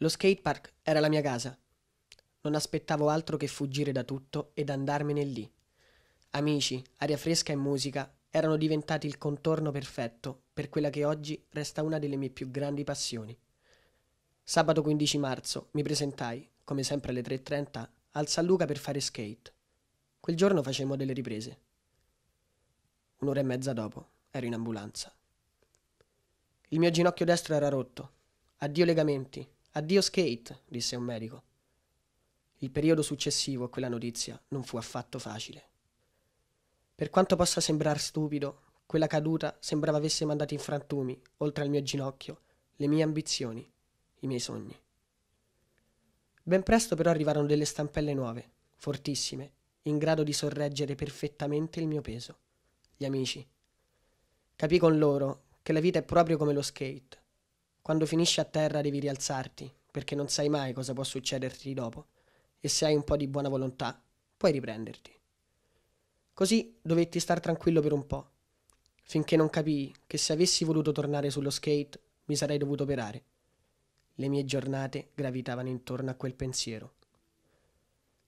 Lo skatepark era la mia casa. Non aspettavo altro che fuggire da tutto ed andarmene lì. Amici, aria fresca e musica erano diventati il contorno perfetto per quella che oggi resta una delle mie più grandi passioni. Sabato 15 marzo mi presentai, come sempre alle 3.30, al San Luca per fare skate. Quel giorno facemmo delle riprese. Un'ora e mezza dopo ero in ambulanza. Il mio ginocchio destro era rotto. Addio legamenti, Addio skate, disse un medico. Il periodo successivo a quella notizia non fu affatto facile. Per quanto possa sembrar stupido, quella caduta sembrava avesse mandato in frantumi, oltre al mio ginocchio, le mie ambizioni, i miei sogni. Ben presto però arrivarono delle stampelle nuove, fortissime, in grado di sorreggere perfettamente il mio peso. Gli amici. Capì con loro che la vita è proprio come lo skate. Quando finisci a terra devi rialzarti, perché non sai mai cosa può succederti dopo, e se hai un po' di buona volontà, puoi riprenderti. Così dovetti star tranquillo per un po', finché non capii che se avessi voluto tornare sullo skate mi sarei dovuto operare. Le mie giornate gravitavano intorno a quel pensiero.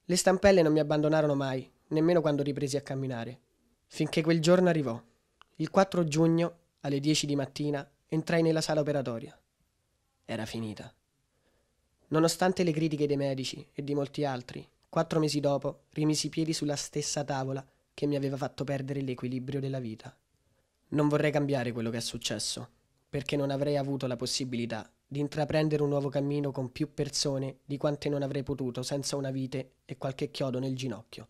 Le stampelle non mi abbandonarono mai, nemmeno quando ripresi a camminare, finché quel giorno arrivò. Il 4 giugno, alle 10 di mattina, entrai nella sala operatoria. Era finita. Nonostante le critiche dei medici e di molti altri, quattro mesi dopo rimisi i piedi sulla stessa tavola che mi aveva fatto perdere l'equilibrio della vita. Non vorrei cambiare quello che è successo, perché non avrei avuto la possibilità di intraprendere un nuovo cammino con più persone di quante non avrei potuto senza una vite e qualche chiodo nel ginocchio.